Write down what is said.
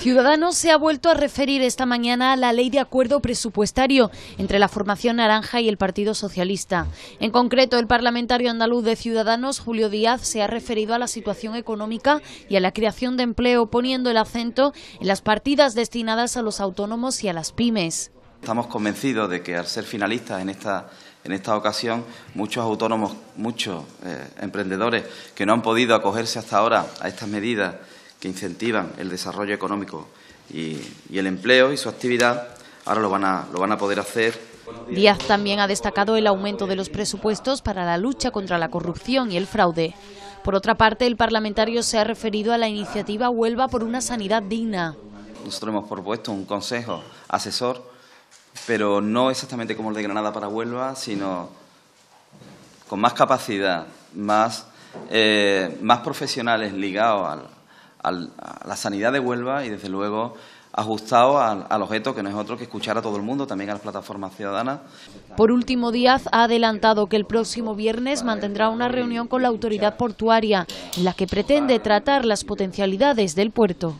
Ciudadanos se ha vuelto a referir esta mañana a la ley de acuerdo presupuestario entre la Formación Naranja y el Partido Socialista. En concreto, el parlamentario andaluz de Ciudadanos, Julio Díaz, se ha referido a la situación económica y a la creación de empleo, poniendo el acento en las partidas destinadas a los autónomos y a las pymes. Estamos convencidos de que al ser finalistas en esta ocasión muchos autónomos, muchos eh, emprendedores que no han podido acogerse hasta ahora a estas medidas que incentivan el desarrollo económico y, el empleo y su actividad, ahora lo van a, lo van a poder hacer Díaz también ha destacado el aumento de los presupuestos para la lucha contra la corrupción y el fraude. Por otra parte, el parlamentario se ha referido a la iniciativa Huelva por una sanidad digna. Nosotros hemos propuesto un consejo asesor, pero no exactamente como el de Granada para Huelva, sino con más capacidad, más, eh, más profesionales ligados al, a la sanidad de Huelva y, desde luego, ajustado al, al, objeto que no es otro que escuchar a todo el mundo, también a las plataformas ciudadanas. Por último, Díaz ha adelantado que el próximo viernes mantendrá una reunión con la autoridad portuaria en la que pretende tratar las potencialidades del puerto.